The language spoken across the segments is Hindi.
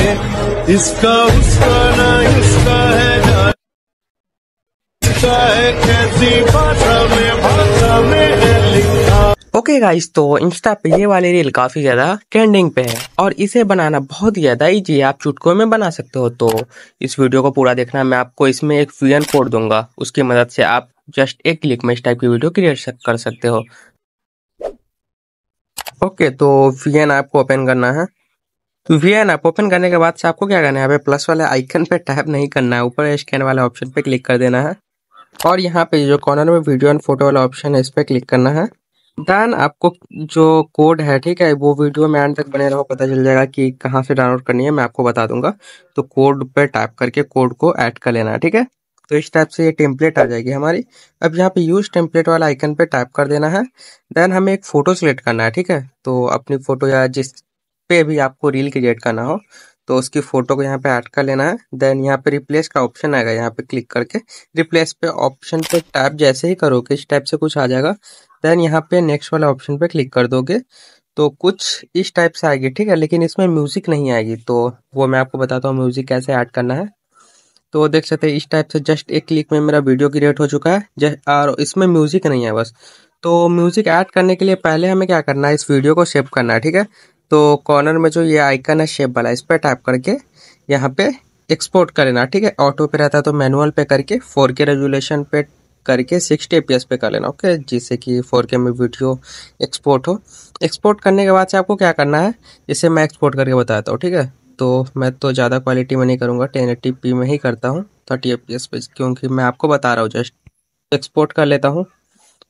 इसका उसका ना इसका है इसका है कैसी भाषा में भाषा में ओके okay गाइस तो इंस्टा पे ये वाली रील काफी ज्यादा ट्रेंडिंग पे है और इसे बनाना बहुत ही ज्यादा इजी है आप चुटकों में बना सकते हो तो इस वीडियो को पूरा देखना मैं आपको इसमें एक फ्यूजन कोड दूंगा उसकी मदद से आप जस्ट एक क्लिक में इस टाइप की वीडियो क्रिएट कर सकते हो ओके okay, तो फ्यूजन आपको ओपन करना है वी एन ऐप ओपन करने के बाद से आपको क्या करना है यहाँ पे प्लस वाले आइकन पे टैप नहीं करना है ऊपर स्कैन वाले ऑप्शन पे क्लिक कर देना है और यहाँ पे जो कॉर्नर में वीडियो एंड फोटो वाला ऑप्शन है इस पर क्लिक करना है देन आपको जो कोड है ठीक है वो वीडियो में एंड तक बने रहो पता चल जाएगा कि कहाँ से डाउनलोड करनी है मैं आपको बता दूंगा तो कोड पे टाइप करके कोड को ऐड कर लेना है ठीक है तो इस टाइप से ये टेम्पलेट आ जाएगी हमारी अब यहाँ पे यूज टेम्पलेट वाला आइकन पे टाइप कर देना है देन हमें एक फ़ोटो सेलेक्ट करना है ठीक है तो अपनी फ़ोटो या जिस पे भी आपको रील क्रिएट करना हो तो उसकी फोटो को यहाँ पे ऐड कर लेना है देन यहाँ पे रिप्लेस का ऑप्शन आएगा यहाँ पे क्लिक करके रिप्लेस पे ऑप्शन पे टैप जैसे ही करोगे इस टाइप से कुछ आ जाएगा देन यहाँ पे नेक्स्ट वाला ऑप्शन पे क्लिक कर दोगे तो कुछ इस टाइप से आएगी ठीक है लेकिन इसमें म्यूजिक नहीं आएगी तो वो मैं आपको बताता हूँ म्यूजिक कैसे ऐड करना है तो देख सकते हैं इस टाइप से जस्ट एक क्लिक में मेरा वीडियो क्रिएट हो चुका है और इसमें म्यूजिक नहीं है बस तो म्यूजिक ऐड करने के लिए पहले हमें क्या करना है इस वीडियो को सेव करना है ठीक है तो कॉर्नर में जो ये आइकन है शेप वाला इस पर टाइप करके यहाँ पे एक्सपोर्ट कर लेना ठीक है ऑटो पे रहता है तो मैनुअल पे करके फोर के पे करके सिक्सटी ए पे कर लेना ओके जिससे कि फोर के में वीडियो एक्सपोर्ट हो एक्सपोर्ट करने के बाद से आपको क्या करना है इसे मैं एक्सपोर्ट करके बताता हूँ ठीक है तो मैं तो ज़्यादा क्वालिटी में नहीं करूँगा टेन एट्टी में ही करता हूँ थर्टी ए पे क्योंकि मैं आपको बता रहा हूँ जस्ट एक्सपोर्ट कर लेता हूँ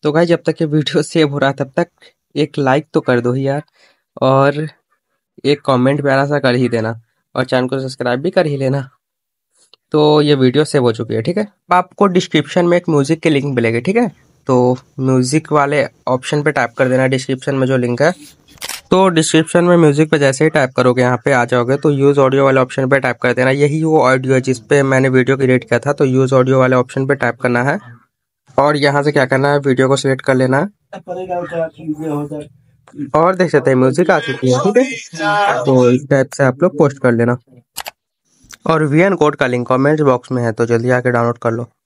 तो भाई जब तक ये वीडियो सेव हो रहा है तब तक एक लाइक तो कर दो ही यार और एक कमेंट प्यारा सा कर ही देना और चैनल को सब्सक्राइब भी कर ही लेना तो ये वीडियो सेव हो चुकी है ठीक है आपको डिस्क्रिप्शन में एक म्यूज़िक की लिंक मिलेगी ठीक है तो म्यूज़िक वाले ऑप्शन पे टाइप कर देना डिस्क्रिप्शन में जो लिंक है तो डिस्क्रिप्शन में म्यूज़िक पे जैसे ही टाइप करोगे यहाँ पे आ जाओगे तो यूज़ ऑडियो वाले ऑप्शन पे टाइप कर देना यही वो ऑडियो है जिसपे मैंने वीडियो क्रिएट किया था तो यूज़ ऑडियो वाले ऑप्शन पे टाइप करना है और यहाँ से क्या करना है वीडियो को सिलेक्ट कर लेना है और देख सकते हैं म्यूजिक आ चुकी है ठीक है तो इस टाइप से आप लोग पोस्ट कर लेना और वी एन कोड का लिंक कमेंट बॉक्स में है तो जल्दी आके डाउनलोड कर लो